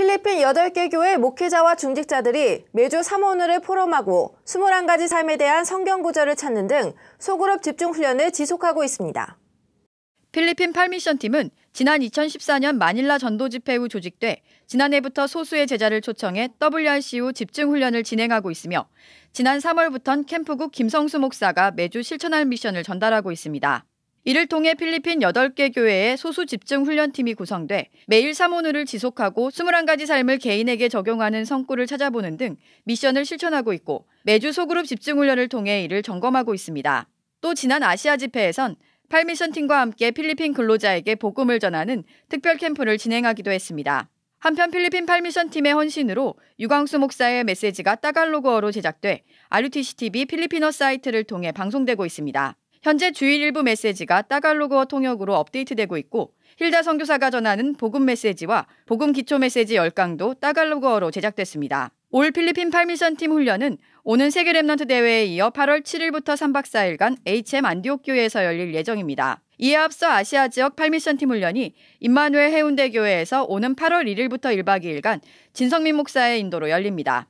필리핀 8개 교회 목회자와 중직자들이 매주 3원을 포럼하고 21가지 삶에 대한 성경 구절을 찾는 등 소그룹 집중 훈련을 지속하고 있습니다. 필리핀 팔미션 팀은 지난 2014년 마닐라 전도 집회 후 조직돼 지난해부터 소수의 제자를 초청해 w r c 후 집중 훈련을 진행하고 있으며 지난 3월부터는 캠프국 김성수 목사가 매주 실천할 미션을 전달하고 있습니다. 이를 통해 필리핀 8개 교회의 소수 집중 훈련팀이 구성돼 매일 3모누를 지속하고 21가지 삶을 개인에게 적용하는 성구를 찾아보는 등 미션을 실천하고 있고 매주 소그룹 집중 훈련을 통해 이를 점검하고 있습니다. 또 지난 아시아 집회에선 8미션 팀과 함께 필리핀 근로자에게 복음을 전하는 특별 캠프를 진행하기도 했습니다. 한편 필리핀 8미션 팀의 헌신으로 유광수 목사의 메시지가 따갈로그어로 제작돼 RUTC TV 필리핀어 사이트를 통해 방송되고 있습니다. 현재 주일 일부 메시지가 따갈로그어 통역으로 업데이트되고 있고 힐다 선교사가 전하는 복음 메시지와 복음 기초 메시지 1 0강도 따갈로그어로 제작됐습니다. 올 필리핀 팔미션 팀 훈련은 오는 세계 랩넌트 대회에 이어 8월 7일부터 3박 4일간 HM 안디옥 교회에서 열릴 예정입니다. 이에 앞서 아시아 지역 팔미션 팀 훈련이 임마누엘 해운대 교회에서 오는 8월 1일부터 1박 2일간 진성민 목사의 인도로 열립니다.